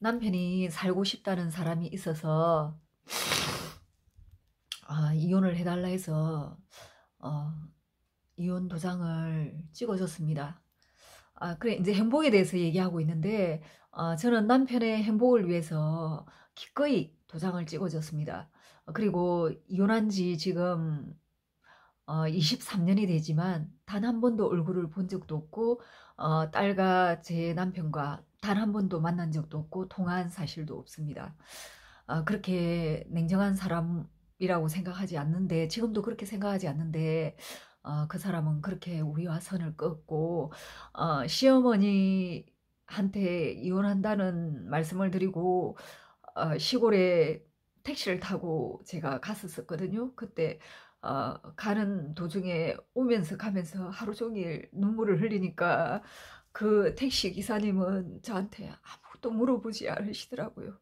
남편이 살고 싶다는 사람이 있어서 아, 이혼을 해달라 해서 어, 이혼 도장을 찍어줬습니다. 아, 그래 이제 행복에 대해서 얘기하고 있는데 아, 저는 남편의 행복을 위해서 기꺼이 도장을 찍어줬습니다. 그리고 이혼한 지 지금 어, 23년이 되지만 단 한 번도 얼굴을 본 적도 없고 어, 딸과 제 남편과 단한 번도 만난 적도 없고 통화한 사실도 없습니다. 어, 그렇게 냉정한 사람이라고 생각하지 않는데 지금도 그렇게 생각하지 않는데 어, 그 사람은 그렇게 우리와 선을 꺾고 어, 시어머니한테 이혼한다는 말씀을 드리고 어, 시골에 택시를 타고 제가 갔었거든요. 그때 어, 가는 도중에 오면서 가면서 하루 종일 눈물을 흘리니까 그 택시 기사님은 저한테 아무것도 물어보지 않으시더라고요.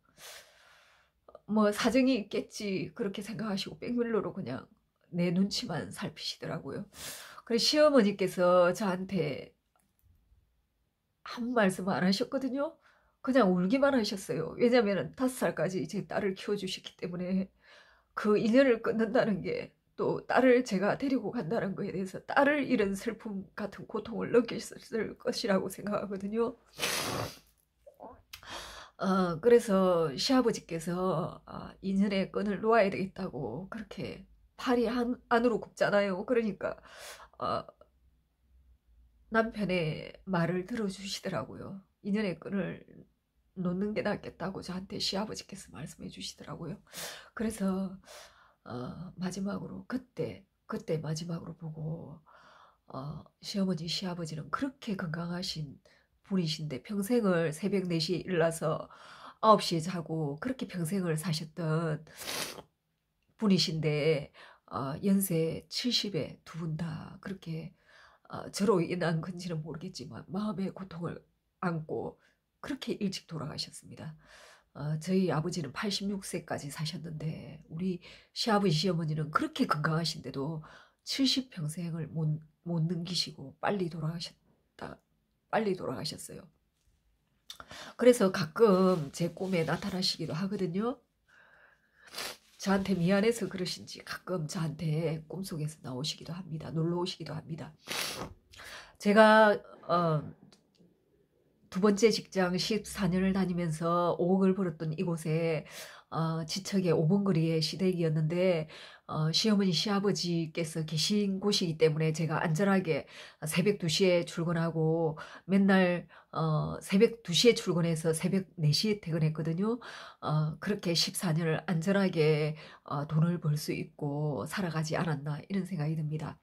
뭐 사정이 있겠지 그렇게 생각하시고 백밀러로 그냥 내 눈치만 살피시더라고요. 그래서 시어머니께서 저한테 한 말씀 안 하셨거든요. 그냥 울기만 하셨어요. 왜냐면 다섯 살까지 제 딸을 키워주셨기 때문에 그 인연을 끊는다는 게또 딸을 제가 데리고 간다는 것에 대해서 딸을 잃은 슬픔 같은 고통을 느꼈을 것이라고 생각하거든요. 어, 그래서 시아버지께서 아, 인연의 끈을 놓아야 되겠다고 그렇게 팔이 한, 안으로 굽잖아요. 그러니까 어, 남편의 말을 들어주시더라고요. 인연의 끈을 놓는 게 낫겠다고 저한테 시아버지께서 말씀해 주시더라고요. 그래서 어, 마지막으로 그때 그때 마지막으로 보고 어, 시어머니 시아버지는 그렇게 건강하신 분이신데 평생을 새벽 4시 에 일어나서 9시에 자고 그렇게 평생을 사셨던 분이신데 어, 연세 70에 두 분 다 그렇게 어, 저로 인한 건지는 모르겠지만 마음의 고통을 안고 그렇게 일찍 돌아가셨습니다. 어, 저희 아버지는 86세까지 사셨는데 우리 시아버지 시어머니는 그렇게 건강하신데도 70평생을 못, 못 넘기시고 빨리 돌아가셨다 빨리 돌아가셨어요. 그래서 가끔 제 꿈에 나타나시기도 하거든요. 저한테 미안해서 그러신지 가끔 저한테 꿈속에서 나오시기도 합니다. 놀러 오시기도 합니다. 제가 어, 두 번째 직장 14년을 다니면서 5억을 벌었던 이곳에 어, 지척의 5봉거리의 시댁이었는데 어, 시어머니 시아버지께서 계신 곳이기 때문에 제가 안전하게 새벽 2시에 출근하고 맨날 어, 새벽 2시에 출근해서 새벽 4시에 퇴근했거든요. 어, 그렇게 14년을 안전하게 어, 돈을 벌 수 있고 살아가지 않았나 이런 생각이 듭니다.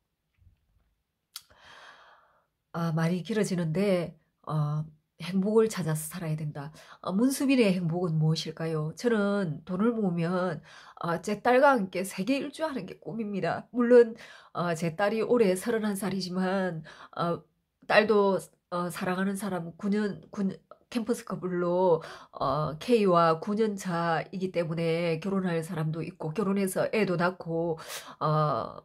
아, 말이 길어지는데 어, 행복을 찾아서 살아야 된다. 어, 문수빈의 행복은 무엇일까요? 저는 돈을 모으면 어, 제 딸과 함께 세계 일주하는 게 꿈입니다. 물론 어, 제 딸이 올해 31살이지만 딸도 어, 사랑하는 사람 9년 9, 년 캠퍼스 커플로 어, K와 9년 차이기 때문에 결혼할 사람도 있고 결혼해서 애도 낳고 어,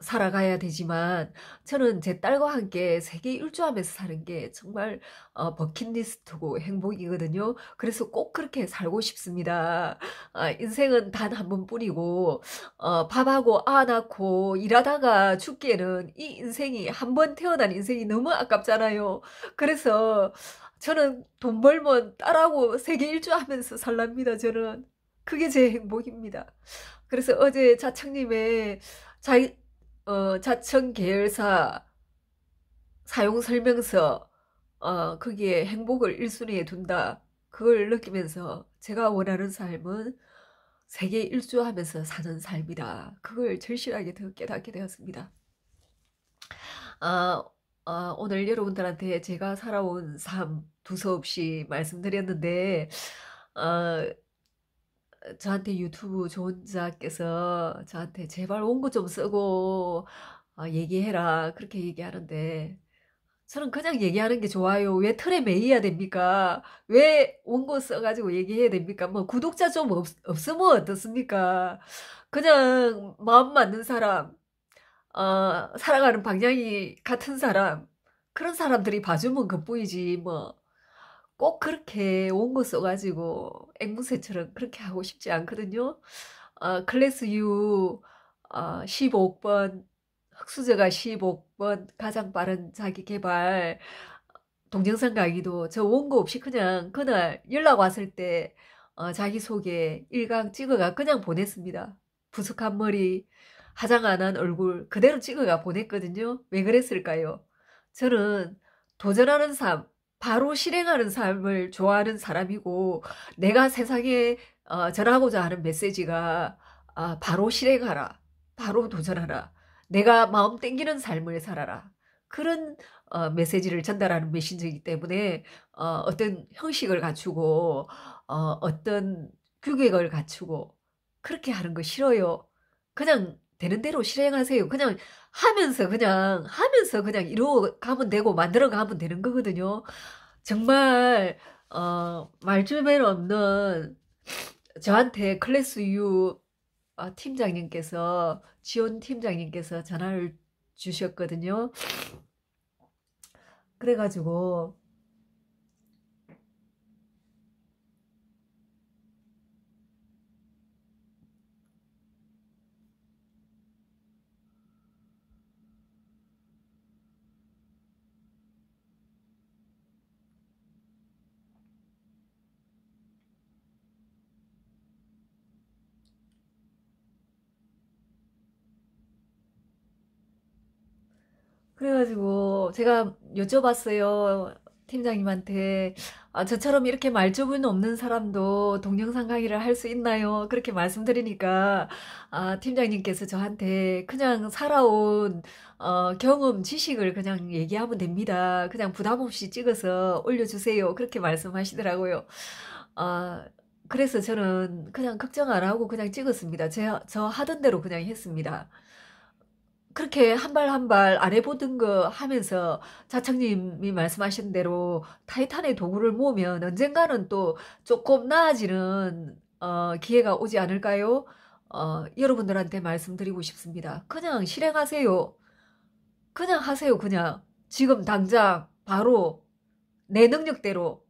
살아가야 되지만 저는 제 딸과 함께 세계 일주하면서 사는 게 정말 어, 버킷리스트고 행복이거든요. 그래서 꼭 그렇게 살고 싶습니다. 아, 인생은 단 한 번뿐이고 어, 밥하고 아 낳고 일하다가 죽기에는 이 인생이 한번 태어난 인생이 너무 아깝잖아요. 그래서 저는 돈 벌면 딸하고 세계 일주하면서 살랍니다. 저는 그게 제 행복입니다. 그래서 어제 자청님의 자기 어, 자청 계열사 사용 설명서 어, 거기에 행복을 1순위에 둔다. 그걸 느끼면서 제가 원하는 삶은 세계 일주하면서 사는 삶이다. 그걸 절실하게 더 깨닫게 되었습니다. 아, 아, 오늘 여러분들한테 제가 살아온 삶 두서없이 말씀드렸는데 아, 저한테 유튜브 조자께서 저한테 제발 원고 좀 쓰고 어, 얘기해라 그렇게 얘기하는데 저는 그냥 얘기하는 게 좋아요. 왜 틀에 매여야 됩니까? 왜 원고 써가지고 얘기해야 됩니까? 뭐 구독자 좀 없, 없으면 어떻습니까? 그냥 마음 맞는 사람, 어, 살아가는 방향이 같은 사람, 그런 사람들이 봐주면 그뿐이지 뭐꼭 그렇게 원고 써가지고 앵무새처럼 그렇게 하고 싶지 않거든요. 어, 클래스 U 어, 15번 흑수저가 15번 가장 빠른 자기 개발 동영상 강의도 저 원고 없이 그냥 그날 연락 왔을 때 어, 자기소개 일강 찍어가 그냥 보냈습니다. 부숙한 머리, 화장 안 한 얼굴 그대로 찍어가 보냈거든요. 왜 그랬을까요? 저는 도전하는 삶, 바로 실행하는 삶을 좋아하는 사람이고 내가 세상에 어, 전하고자 하는 메시지가 아, 바로 실행하라. 바로 도전하라. 내가 마음 땡기는 삶을 살아라. 그런 어, 메시지를 전달하는 메신저이기 때문에 어, 떤 형식을 갖추고 어, 떤 규격을 갖추고 그렇게 하는 거 싫어요. 그냥 되는 대로 실행하세요. 그냥 하면서 그냥 하면서 그냥 이러고 가면 되고 만들어 가면 되는 거거든요. 정말 어, 말주변 없는 저한테 클래스 유 어, 팀장님께서 지원 팀장님께서 전화를 주셨거든요. 그래가지고 그래가지고 제가 여쭤봤어요. 팀장님한테 아, 저처럼 이렇게 말주문 없는 사람도 동영상 강의를 할 수 있나요? 그렇게 말씀드리니까 아, 팀장님께서 저한테 그냥 살아온 어, 경험, 지식을 그냥 얘기하면 됩니다. 그냥 부담 없이 찍어서 올려주세요. 그렇게 말씀하시더라고요. 아, 그래서 저는 그냥 걱정 안 하고 그냥 찍었습니다. 제, 저 하던 대로 그냥 했습니다. 그렇게 한 발 한 발 안 해보던 거 하면서 자청님이 말씀하신 대로 타이탄의 도구를 모으면 언젠가는 또 조금 나아지는 어, 기회가 오지 않을까요? 어, 여러분들한테 말씀드리고 싶습니다. 그냥 실행하세요. 그냥 하세요. 그냥 지금 당장 바로 내 능력대로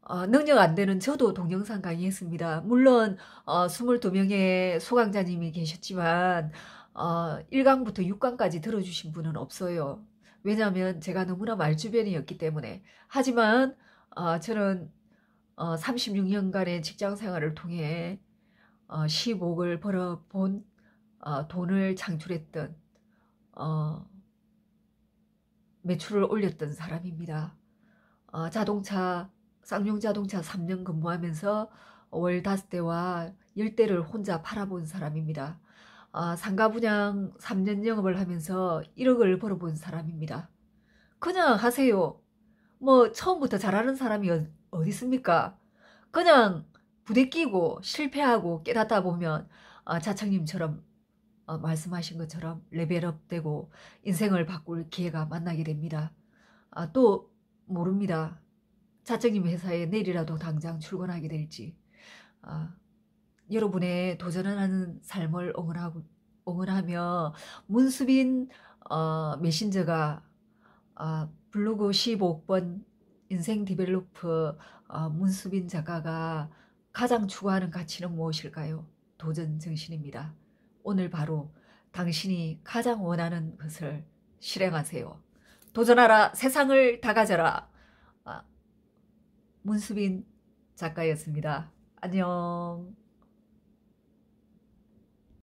어, 능력 안 되는 저도 동영상 강의했습니다. 물론 어, 22명의 소강자님이 계셨지만 어, 1강부터 6강까지 들어주신 분은 없어요. 왜냐하면 제가 너무나 말주변이었기 때문에 하지만 어, 저는 어, 36년간의 직장생활을 통해 어, 1 0억을 벌어본 어, 돈을 창출했던 어, 매출을 올렸던 사람입니다. 어, 자동차 쌍용 자동차 3년 근무하면서 월 5대와 10대를 혼자 팔아본 사람입니다. 아, 상가 분양 3년 영업을 하면서 1억을 벌어본 사람입니다. 그냥 하세요. 뭐 처음부터 잘하는 사람이 어디 있습니까? 그냥 부대끼고 실패하고 깨닫다 보면 아, 자청님처럼 아, 말씀하신 것처럼 레벨업 되고 인생을 바꿀 기회가 만나게 됩니다. 아, 또 모릅니다. 자청님 회사에 내일이라도 당장 출근하게 될지. 아, 여러분의 도전하는 삶을 응원하고, 응원하며 문수빈 어, 메신저가 어, 블로그 15번 인생 디벨로프 어, 문수빈 작가가 가장 추구하는 가치는 무엇일까요? 도전 정신입니다. 오늘 바로 당신이 가장 원하는 것을 실행하세요. 도전하라 세상을 다가져라 아, 문수빈 작가였습니다. 안녕